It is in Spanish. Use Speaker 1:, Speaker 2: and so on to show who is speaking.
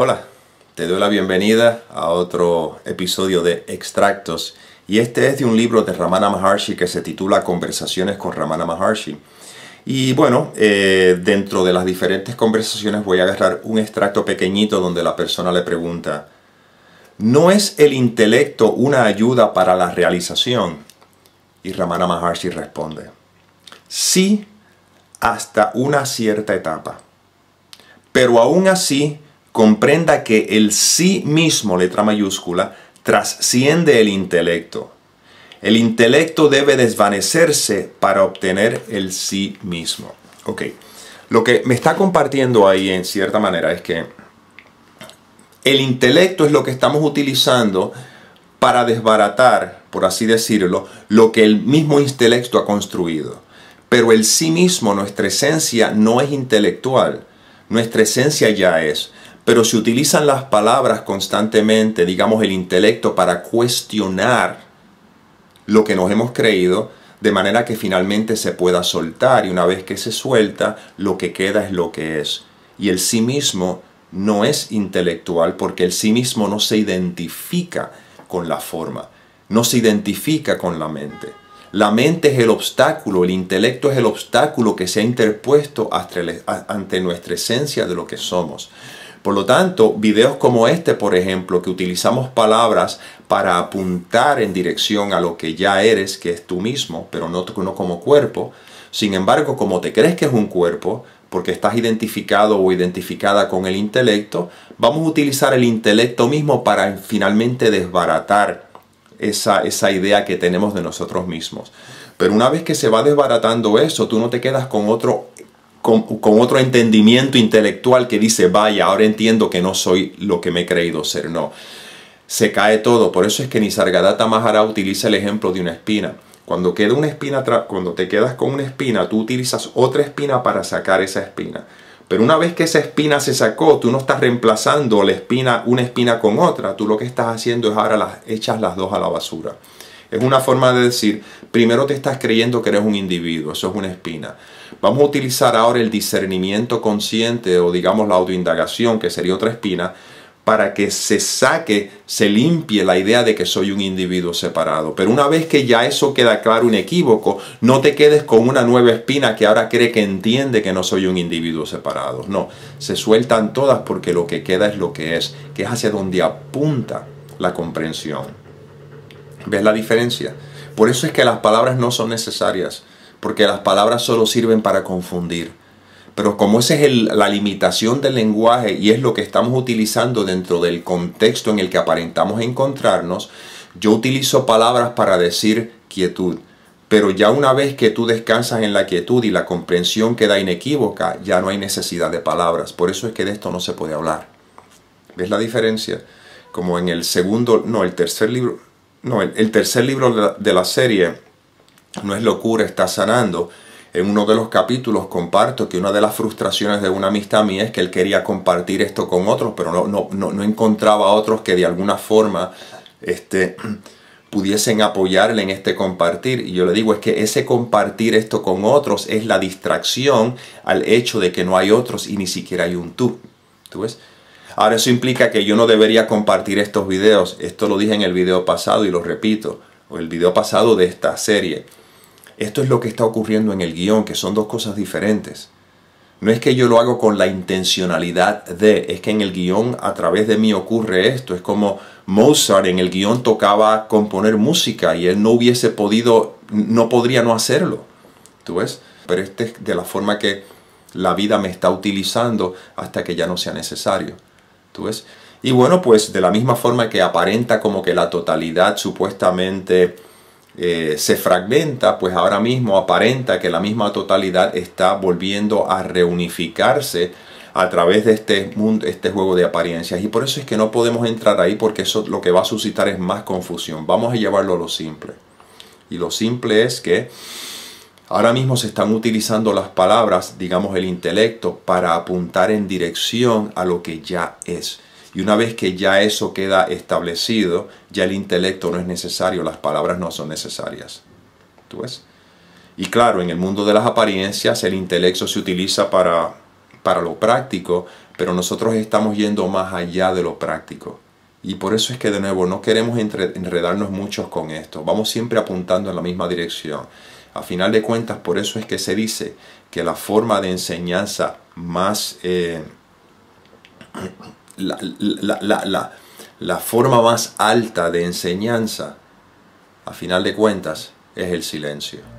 Speaker 1: Hola, te doy la bienvenida a otro episodio de Extractos y este es de un libro de Ramana Maharshi que se titula Conversaciones con Ramana Maharshi. Y bueno, eh, dentro de las diferentes conversaciones voy a agarrar un extracto pequeñito donde la persona le pregunta, ¿no es el intelecto una ayuda para la realización? Y Ramana Maharshi responde, sí, hasta una cierta etapa. Pero aún así, comprenda que el sí mismo, letra mayúscula, trasciende el intelecto. El intelecto debe desvanecerse para obtener el sí mismo. Ok, lo que me está compartiendo ahí en cierta manera es que el intelecto es lo que estamos utilizando para desbaratar, por así decirlo, lo que el mismo intelecto ha construido. Pero el sí mismo, nuestra esencia, no es intelectual. Nuestra esencia ya es. Pero si utilizan las palabras constantemente, digamos el intelecto, para cuestionar lo que nos hemos creído, de manera que finalmente se pueda soltar y una vez que se suelta, lo que queda es lo que es. Y el sí mismo no es intelectual porque el sí mismo no se identifica con la forma, no se identifica con la mente. La mente es el obstáculo, el intelecto es el obstáculo que se ha interpuesto ante nuestra esencia de lo que somos. Por lo tanto, videos como este, por ejemplo, que utilizamos palabras para apuntar en dirección a lo que ya eres, que es tú mismo, pero no, como cuerpo. Sin embargo, como te crees que es un cuerpo, porque estás identificado o identificada con el intelecto, vamos a utilizar el intelecto mismo para finalmente desbaratar esa, esa idea que tenemos de nosotros mismos. Pero una vez que se va desbaratando eso, tú no te quedas con otro con, otro entendimiento intelectual que dice, vaya, ahora entiendo que no soy lo que me he creído ser. No, se cae todo. Por eso es que Nisargadatta Mahara utiliza el ejemplo de una espina. Cuando, queda una espina cuando te quedas con una espina, tú utilizas otra espina para sacar esa espina. Pero una vez que esa espina se sacó, tú no estás reemplazando la espina, una espina con otra. Tú lo que estás haciendo es ahora las, echas las dos a la basura. Es una forma de decir, primero te estás creyendo que eres un individuo, eso es una espina. Vamos a utilizar ahora el discernimiento consciente o digamos la autoindagación, que sería otra espina, para que se saque, se limpie la idea de que soy un individuo separado. Pero una vez que ya eso queda claro, un equívoco, no te quedes con una nueva espina que ahora cree que entiende que no soy un individuo separado. No, se sueltan todas porque lo que queda es lo que es, que es hacia donde apunta la comprensión. ¿Ves la diferencia? Por eso es que las palabras no son necesarias, porque las palabras solo sirven para confundir. Pero como esa es la limitación del lenguaje y es lo que estamos utilizando dentro del contexto en el que aparentamos encontrarnos, yo utilizo palabras para decir quietud. Pero ya una vez que tú descansas en la quietud y la comprensión queda inequívoca, ya no hay necesidad de palabras. Por eso es que de esto no se puede hablar. ¿Ves la diferencia? Como en el segundo, no, el tercer libro, no, el tercer libro de la, serie, No es locura, está sanando. En uno de los capítulos comparto que una de las frustraciones de una amistad mía es que él quería compartir esto con otros, pero no, no, no, encontraba a otros que de alguna forma este, pudiesen apoyarle en este compartir. Y yo le digo, es que ese compartir esto con otros es la distracción al hecho de que no hay otros y ni siquiera hay un tú. ¿Tú ves? Ahora eso implica que yo no debería compartir estos videos. Esto lo dije en el video pasado y lo repito, o el video pasado de esta serie. Esto es lo que está ocurriendo en el guión, que son dos cosas diferentes. No es que yo lo hago con la intencionalidad de, es que en el guión a través de mí ocurre esto. Es como Mozart en el guión tocaba componer música y él no hubiese podido, no podría no hacerlo. ¿Tú ves? Pero este es de la forma que la vida me está utilizando hasta que ya no sea necesario. Y bueno, pues de la misma forma que aparenta como que la totalidad supuestamente eh, se fragmenta, pues ahora mismo aparenta que la misma totalidad está volviendo a reunificarse a través de este este juego de apariencias. Y por eso es que no podemos entrar ahí porque eso lo que va a suscitar es más confusión. Vamos a llevarlo a lo simple. Y lo simple es que Ahora mismo se están utilizando las palabras, digamos el intelecto, para apuntar en dirección a lo que ya es. Y una vez que ya eso queda establecido, ya el intelecto no es necesario, las palabras no son necesarias. ¿Tú ves? Y claro, en el mundo de las apariencias el intelecto se utiliza para, para lo práctico, pero nosotros estamos yendo más allá de lo práctico. Y por eso es que de nuevo no queremos enredarnos muchos con esto. Vamos siempre apuntando en la misma dirección. A final de cuentas, por eso es que se dice que la forma de enseñanza más... Eh, la, la, la, la, forma más alta de enseñanza, a final de cuentas, es el silencio.